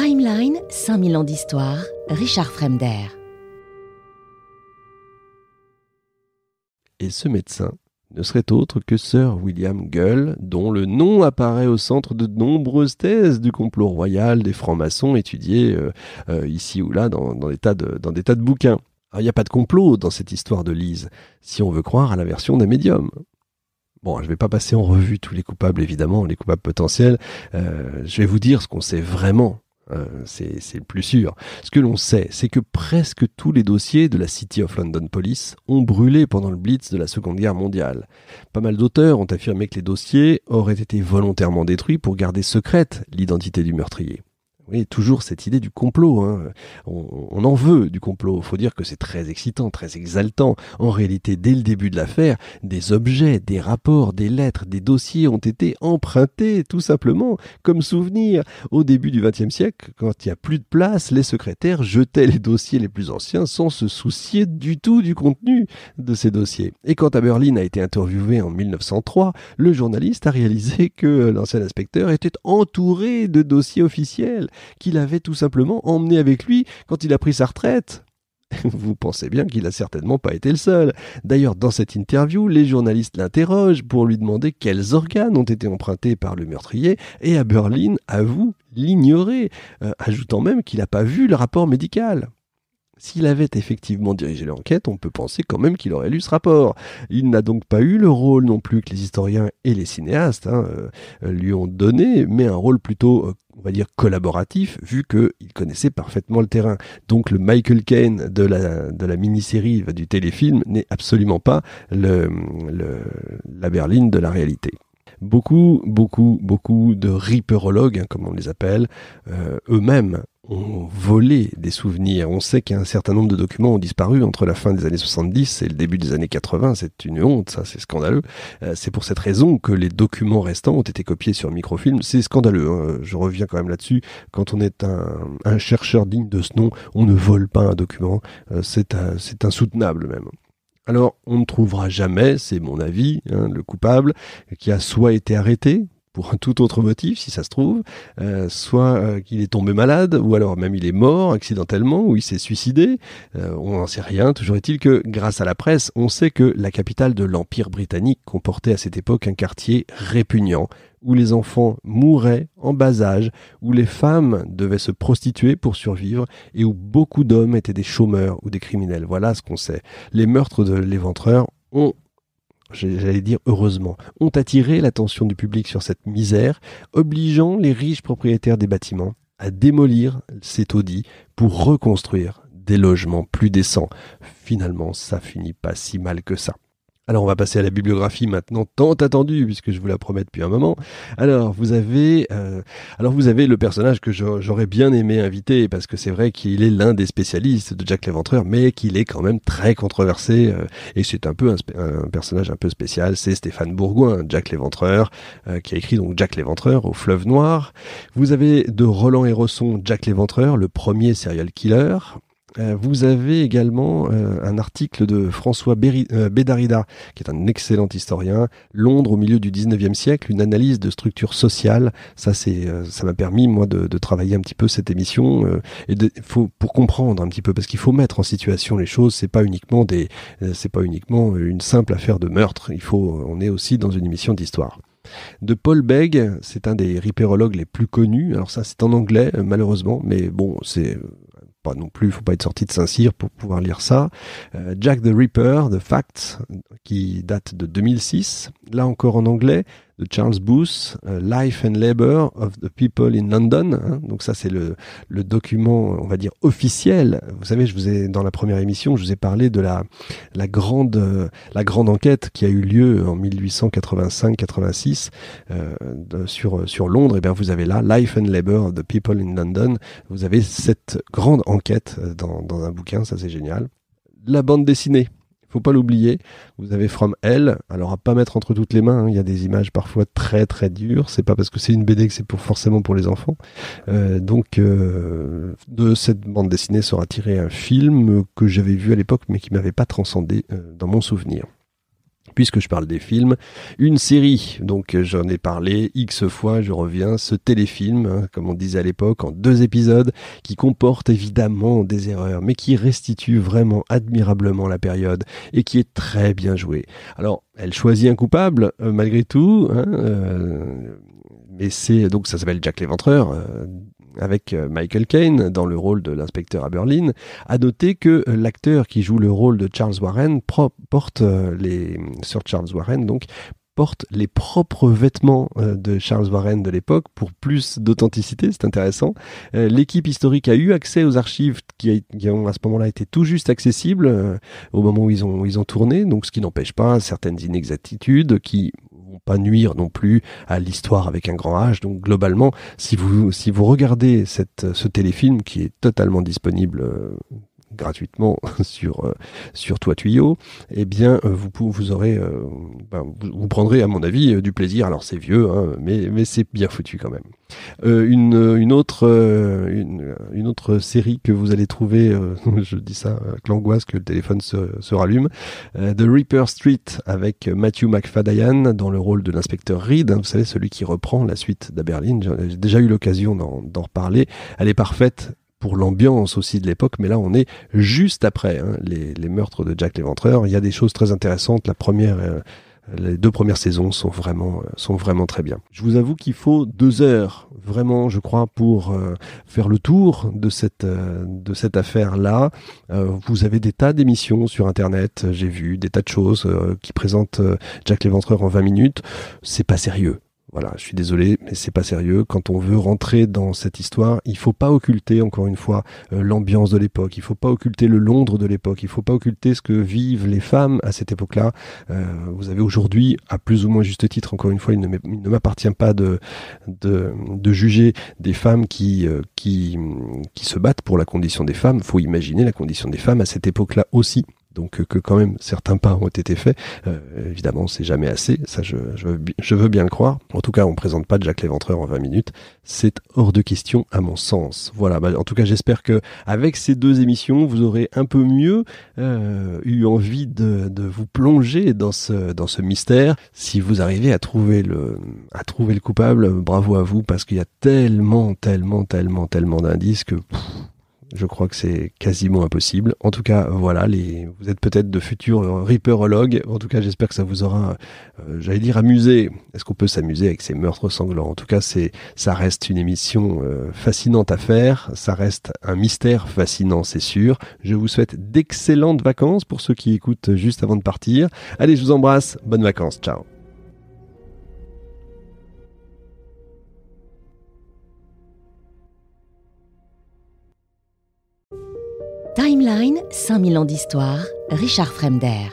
Timeline 5000 ans d'histoire, Richard Fremder. Et ce médecin ne serait autre que Sir William Gull, dont le nom apparaît au centre de nombreuses thèses du complot royal des francs-maçons étudiées euh, euh, ici ou là dans, des tas de, dans des tas de bouquins. Il n'y a pas de complot dans cette histoire de Lise, si on veut croire à la version des médium. Bon, je ne vais pas passer en revue tous les coupables, évidemment, les coupables potentiels. Euh, je vais vous dire ce qu'on sait vraiment euh, c'est le plus sûr. Ce que l'on sait, c'est que presque tous les dossiers de la City of London Police ont brûlé pendant le Blitz de la Seconde Guerre mondiale. Pas mal d'auteurs ont affirmé que les dossiers auraient été volontairement détruits pour garder secrète l'identité du meurtrier oui, toujours cette idée du complot. Hein. On, en veut du complot. Faut dire que c'est très excitant, très exaltant. En réalité, dès le début de l'affaire, des objets, des rapports, des lettres, des dossiers ont été empruntés, tout simplement, comme souvenir. Au début du XXe siècle, quand il n'y a plus de place, les secrétaires jetaient les dossiers les plus anciens sans se soucier du tout du contenu de ces dossiers. Et quand Aberlin a été interviewé en 1903, le journaliste a réalisé que l'ancien inspecteur était entouré de dossiers officiels qu'il avait tout simplement emmené avec lui quand il a pris sa retraite. Vous pensez bien qu'il n'a certainement pas été le seul. D'ailleurs, dans cette interview, les journalistes l'interrogent pour lui demander quels organes ont été empruntés par le meurtrier, et à Berlin vous, l'ignorer, euh, ajoutant même qu'il n'a pas vu le rapport médical. S'il avait effectivement dirigé l'enquête, on peut penser quand même qu'il aurait lu ce rapport. Il n'a donc pas eu le rôle non plus que les historiens et les cinéastes hein, euh, lui ont donné, mais un rôle plutôt, euh, on va dire, collaboratif, vu qu'il connaissait parfaitement le terrain. Donc le Michael kane de la, de la mini-série, du téléfilm, n'est absolument pas le, la berline de la réalité. Beaucoup, beaucoup, beaucoup de riperologues », comme on les appelle, euh, eux-mêmes ont volé des souvenirs. On sait qu'un certain nombre de documents ont disparu entre la fin des années 70 et le début des années 80. C'est une honte, ça, c'est scandaleux. Euh, c'est pour cette raison que les documents restants ont été copiés sur microfilm. C'est scandaleux. Hein. Je reviens quand même là-dessus. Quand on est un, chercheur digne de ce nom, on ne vole pas un document. Euh, c'est insoutenable même. Alors, on ne trouvera jamais, c'est mon avis, hein, le coupable qui a soit été arrêté, pour un tout autre motif, si ça se trouve, euh, soit euh, qu'il est tombé malade, ou alors même il est mort accidentellement, ou il s'est suicidé, euh, on n'en sait rien, toujours est-il que grâce à la presse, on sait que la capitale de l'Empire britannique comportait à cette époque un quartier répugnant, où les enfants mouraient en bas âge, où les femmes devaient se prostituer pour survivre et où beaucoup d'hommes étaient des chômeurs ou des criminels. Voilà ce qu'on sait. Les meurtres de l'éventreur ont j'allais dire heureusement, ont attiré l'attention du public sur cette misère, obligeant les riches propriétaires des bâtiments à démolir ces taudis pour reconstruire des logements plus décents. Finalement, ça finit pas si mal que ça. Alors on va passer à la bibliographie maintenant tant attendue puisque je vous la promets depuis un moment. Alors vous avez euh, alors vous avez le personnage que j'aurais bien aimé inviter parce que c'est vrai qu'il est l'un des spécialistes de Jack l'Éventreur mais qu'il est quand même très controversé euh, et c'est un peu un, personnage un peu spécial, c'est Stéphane Bourgoin, Jack l'Éventreur euh, qui a écrit donc Jack l'Éventreur au fleuve noir. Vous avez de Roland Héroson Jack l'Éventreur, le premier serial killer euh, vous avez également euh, un article de François euh, Bédarida, qui est un excellent historien. Londres au milieu du 19e siècle, une analyse de structure sociale. Ça, c'est, ça m'a permis, moi, de, de, travailler un petit peu cette émission et de, faut, pour comprendre un petit peu, parce qu'il faut mettre en situation les choses. C'est pas uniquement des, c'est pas uniquement une simple affaire de meurtre. Il faut, on est aussi dans une émission d'histoire. De Paul Begg, c'est un des ripérologues les plus connus. Alors ça, c'est en anglais, malheureusement, mais bon, c'est non plus, il faut pas être sorti de Saint-Cyr pour pouvoir lire ça. Euh, Jack the Ripper, The Facts, qui date de 2006, là encore en anglais de Charles Booth, euh, Life and Labour of the People in London. Hein. Donc ça, c'est le, le, document, on va dire, officiel. Vous savez, je vous ai, dans la première émission, je vous ai parlé de la, la grande, euh, la grande enquête qui a eu lieu en 1885-86 euh, sur, sur Londres. Et eh bien, vous avez là Life and Labour of the People in London. Vous avez cette grande enquête euh, dans, dans un bouquin, ça c'est génial. La bande dessinée faut pas l'oublier. Vous avez From Hell, alors à pas mettre entre toutes les mains. Hein, il y a des images parfois très très dures. C'est pas parce que c'est une BD que c'est pour forcément pour les enfants. Euh, donc euh, de cette bande dessinée sera tiré un film que j'avais vu à l'époque, mais qui m'avait pas transcendé euh, dans mon souvenir puisque je parle des films, une série. Donc j'en ai parlé X fois, je reviens, ce téléfilm, hein, comme on disait à l'époque, en deux épisodes, qui comporte évidemment des erreurs, mais qui restitue vraiment admirablement la période et qui est très bien joué. Alors, elle choisit un coupable, euh, malgré tout, hein, euh, mais c'est donc ça s'appelle Jack l'Éventreur. Euh, avec euh, Michael Caine dans le rôle de l'inspecteur à Berlin, a noté que euh, l'acteur qui joue le rôle de Charles Warren porte euh, les sur Charles Warren donc porte les propres vêtements de Charles Warren de l'époque pour plus d'authenticité, c'est intéressant. L'équipe historique a eu accès aux archives qui, ont à ce moment-là été tout juste accessibles au moment où ils ont, ils ont tourné, donc ce qui n'empêche pas certaines inexactitudes qui pas nuire non plus à l'histoire avec un grand H. Donc globalement, si vous si vous regardez cette ce téléfilm qui est totalement disponible euh, gratuitement sur euh, sur Toi Tuyau, eh bien euh, vous vous aurez euh, ben, vous, prendrez à mon avis du plaisir. Alors c'est vieux, hein, mais mais c'est bien foutu quand même. une, une, autre, une, une, autre série que vous allez trouver, je dis ça avec l'angoisse que le téléphone se, se rallume, The Reaper Street avec Matthew McFadyen dans le rôle de l'inspecteur Reed, hein, vous savez, celui qui reprend la suite d'Aberlin. J'ai déjà eu l'occasion d'en reparler. Elle est parfaite, pour l'ambiance aussi de l'époque, mais là on est juste après hein, les, meurtres de Jack l'Éventreur. Il y a des choses très intéressantes. La première, euh, les deux premières saisons sont vraiment, euh, sont vraiment très bien. Je vous avoue qu'il faut deux heures, vraiment, je crois, pour euh, faire le tour de cette, de cette affaire-là. vous avez des tas d'émissions sur Internet, j'ai vu des tas de choses qui présentent Jack l'Éventreur en 20 minutes. C'est pas sérieux voilà, je suis désolé, mais c'est pas sérieux. Quand on veut rentrer dans cette histoire, il faut pas occulter, encore une fois, euh, l'ambiance de l'époque. Il faut pas occulter le Londres de l'époque. Il faut pas occulter ce que vivent les femmes à cette époque-là. Euh, vous avez aujourd'hui, à plus ou moins juste titre, encore une fois, il ne m'appartient pas de, de, juger des femmes qui, euh, qui, qui se battent pour la condition des femmes. Faut imaginer la condition des femmes à cette époque-là aussi donc euh, que quand même certains pas ont été faits. Euh, évidemment, c'est jamais assez, ça je, veux bien le croire. En tout cas, on présente pas de Jacques Léventreur en 20 minutes, c'est hors de question à mon sens. Voilà, bah, en tout cas, j'espère que avec ces deux émissions, vous aurez un peu mieux euh, eu envie de, vous plonger dans ce dans ce mystère. Si vous arrivez à trouver le à trouver le coupable, bravo à vous parce qu'il y a tellement, tellement, tellement, tellement d'indices que je crois que c'est quasiment impossible. En tout cas, voilà, les, vous êtes peut-être de futurs euh, ripperologues. En tout cas, j'espère que ça vous aura, euh, j'allais dire, amusé. Est-ce qu'on peut s'amuser avec ces meurtres sanglants En tout cas, c'est, ça reste une émission euh, fascinante à faire. Ça reste un mystère fascinant, c'est sûr. Je vous souhaite d'excellentes vacances pour ceux qui écoutent juste avant de partir. Allez, je vous embrasse. Bonnes vacances. Ciao. Timeline, 5000 ans d'histoire, Richard Fremder.